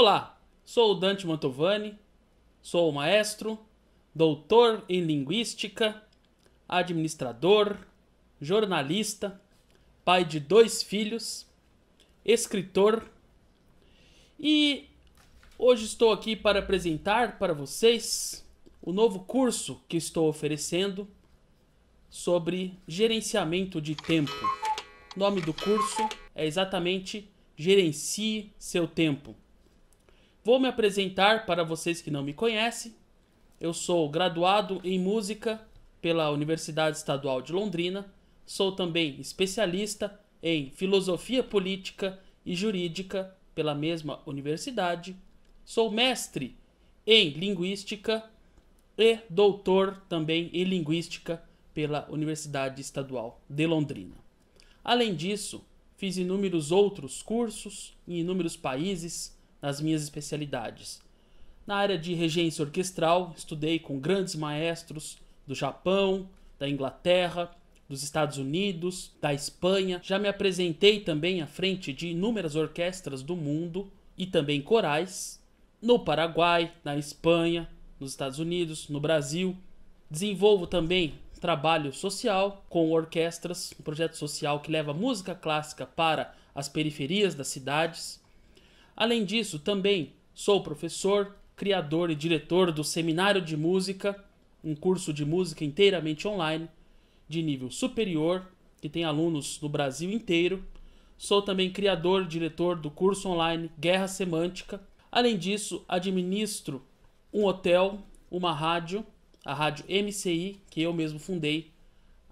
Olá, sou o Dante Mantovani, sou maestro, doutor em linguística, administrador, jornalista, pai de dois filhos, escritor e hoje estou aqui para apresentar para vocês o novo curso que estou oferecendo sobre gerenciamento de tempo. O nome do curso é exatamente Gerencie seu tempo. Vou me apresentar para vocês que não me conhecem. Eu sou graduado em música pela Universidade Estadual de Londrina. Sou também especialista em filosofia política e jurídica pela mesma universidade. Sou mestre em linguística e doutor também em linguística pela Universidade Estadual de Londrina. Além disso, fiz inúmeros outros cursos em inúmeros países nas minhas especialidades. Na área de regência orquestral, estudei com grandes maestros do Japão, da Inglaterra, dos Estados Unidos, da Espanha. Já me apresentei também à frente de inúmeras orquestras do mundo e também corais no Paraguai, na Espanha, nos Estados Unidos, no Brasil. Desenvolvo também trabalho social com orquestras, um projeto social que leva música clássica para as periferias das cidades. Além disso, também sou professor, criador e diretor do Seminário de Música, um curso de música inteiramente online, de nível superior, que tem alunos no Brasil inteiro. Sou também criador e diretor do curso online Guerra Semântica. Além disso, administro um hotel, uma rádio, a rádio MCI, que eu mesmo fundei.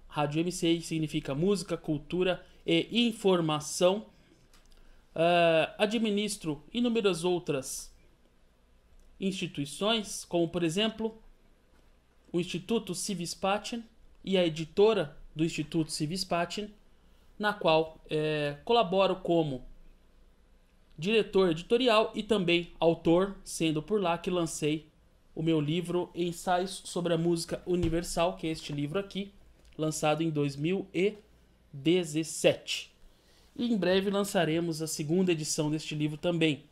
Rádio MCI significa música, cultura e informação uh, administro inúmeras outras instituições, como por exemplo o Instituto Civis Patin e a editora do Instituto Civis Patin, na qual é, colaboro como diretor editorial e também autor, sendo por lá que lancei o meu livro Ensaios sobre a Música Universal, que é este livro aqui, lançado em 2017. E em breve lançaremos a segunda edição deste livro também,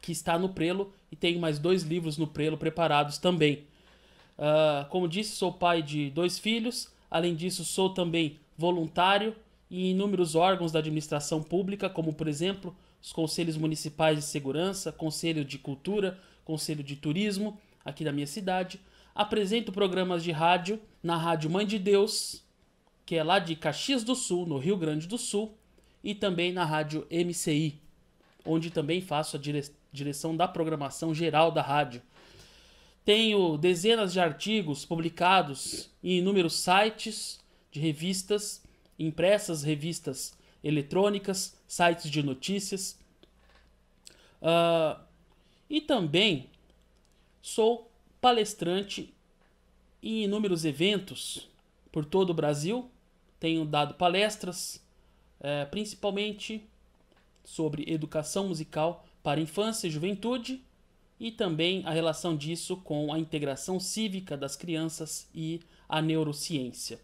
que está no prelo e tem mais dois livros no prelo preparados também. Uh, como disse, sou pai de dois filhos, além disso, sou também voluntário em inúmeros órgãos da administração pública, como por exemplo os conselhos municipais de segurança, conselho de cultura, conselho de turismo aqui da minha cidade. Apresento programas de rádio na Rádio Mãe de Deus, que é lá de Caxias do Sul, no Rio Grande do Sul, e também na rádio MCI, onde também faço a dire direção da programação geral da rádio. Tenho dezenas de artigos publicados em inúmeros sites de revistas, impressas, revistas eletrônicas, sites de notícias. Uh, e também sou palestrante em inúmeros eventos por todo o Brasil. Tenho dado palestras é, principalmente sobre educação musical para infância e juventude e também a relação disso com a integração cívica das crianças e a neurociência.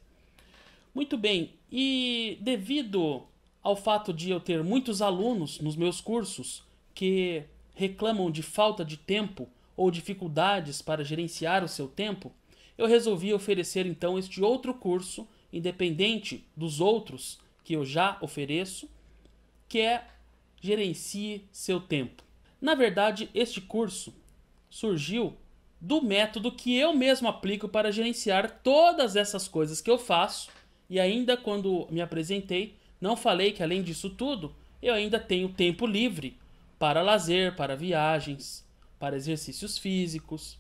Muito bem, e devido ao fato de eu ter muitos alunos nos meus cursos que reclamam de falta de tempo ou dificuldades para gerenciar o seu tempo, eu resolvi oferecer então este outro curso, independente dos outros, que eu já ofereço, que é gerencie seu tempo. Na verdade, este curso surgiu do método que eu mesmo aplico para gerenciar todas essas coisas que eu faço. E ainda quando me apresentei, não falei que além disso tudo, eu ainda tenho tempo livre para lazer, para viagens, para exercícios físicos.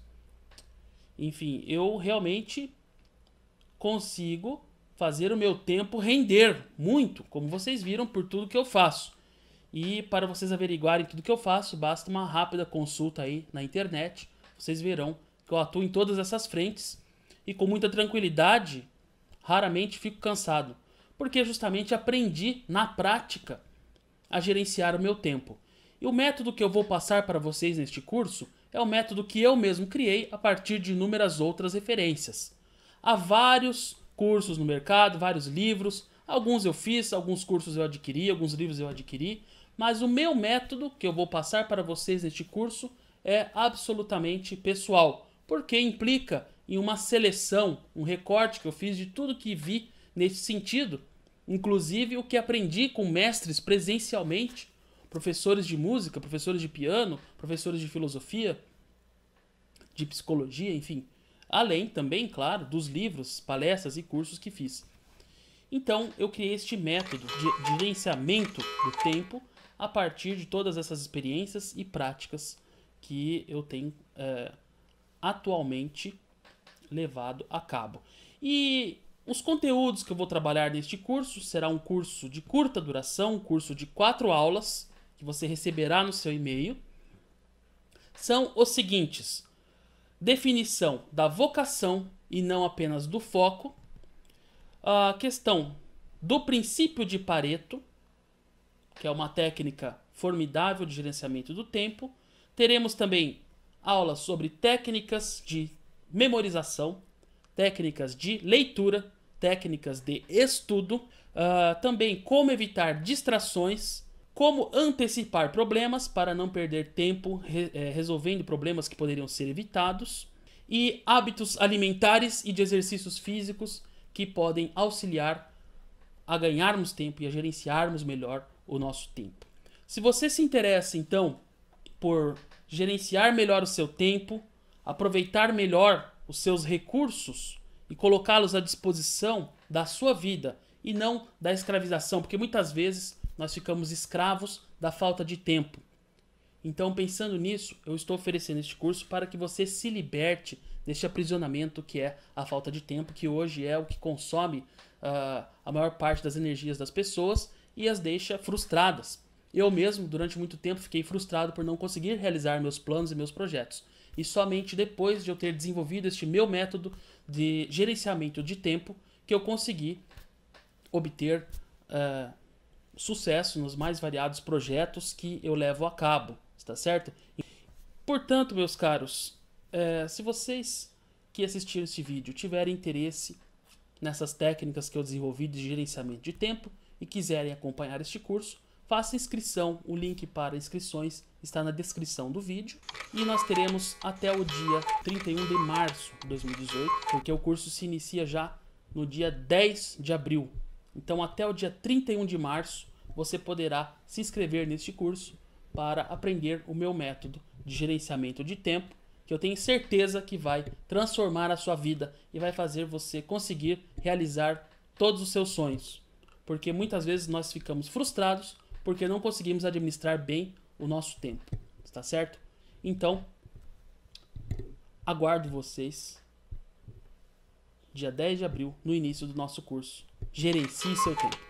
Enfim, eu realmente consigo fazer o meu tempo render muito, como vocês viram por tudo que eu faço. E para vocês averiguarem tudo que eu faço, basta uma rápida consulta aí na internet. Vocês verão que eu atuo em todas essas frentes e com muita tranquilidade, raramente fico cansado, porque justamente aprendi na prática a gerenciar o meu tempo. E o método que eu vou passar para vocês neste curso é o método que eu mesmo criei a partir de inúmeras outras referências. Há vários cursos no mercado, vários livros. Alguns eu fiz, alguns cursos eu adquiri, alguns livros eu adquiri. Mas o meu método que eu vou passar para vocês neste curso é absolutamente pessoal, porque implica em uma seleção, um recorte que eu fiz de tudo que vi nesse sentido, inclusive o que aprendi com mestres presencialmente, professores de música, professores de piano, professores de filosofia, de psicologia, enfim, Além, também, claro, dos livros, palestras e cursos que fiz. Então, eu criei este método de gerenciamento do tempo a partir de todas essas experiências e práticas que eu tenho é, atualmente levado a cabo. E os conteúdos que eu vou trabalhar neste curso será um curso de curta duração, um curso de quatro aulas que você receberá no seu e-mail. São os seguintes: definição da vocação e não apenas do foco, a questão do princípio de Pareto, que é uma técnica formidável de gerenciamento do tempo. Teremos também aulas sobre técnicas de memorização, técnicas de leitura, técnicas de estudo, uh, também como evitar distrações como antecipar problemas para não perder tempo re eh, resolvendo problemas que poderiam ser evitados, e hábitos alimentares e de exercícios físicos que podem auxiliar a ganharmos tempo e a gerenciarmos melhor o nosso tempo. Se você se interessa então por gerenciar melhor o seu tempo, aproveitar melhor os seus recursos e colocá-los à disposição da sua vida e não da escravização, porque muitas vezes nós ficamos escravos da falta de tempo. Então, pensando nisso, eu estou oferecendo este curso para que você se liberte deste aprisionamento que é a falta de tempo, que hoje é o que consome uh, a maior parte das energias das pessoas e as deixa frustradas. Eu mesmo, durante muito tempo, fiquei frustrado por não conseguir realizar meus planos e meus projetos. E somente depois de eu ter desenvolvido este meu método de gerenciamento de tempo que eu consegui obter uh, sucesso nos mais variados projetos que eu levo a cabo, está certo? Portanto, meus caros, é, se vocês que assistiram este vídeo tiverem interesse nessas técnicas que eu desenvolvi de gerenciamento de tempo e quiserem acompanhar este curso, faça inscrição. O link para inscrições está na descrição do vídeo. E nós teremos até o dia 31 de março de 2018, porque o curso se inicia já no dia 10 de abril então, até o dia 31 de março, você poderá se inscrever neste curso para aprender o meu método de gerenciamento de tempo, que eu tenho certeza que vai transformar a sua vida e vai fazer você conseguir realizar todos os seus sonhos. Porque muitas vezes nós ficamos frustrados porque não conseguimos administrar bem o nosso tempo, está certo? Então, aguardo vocês dia 10 de abril no início do nosso curso gerencie seu tempo.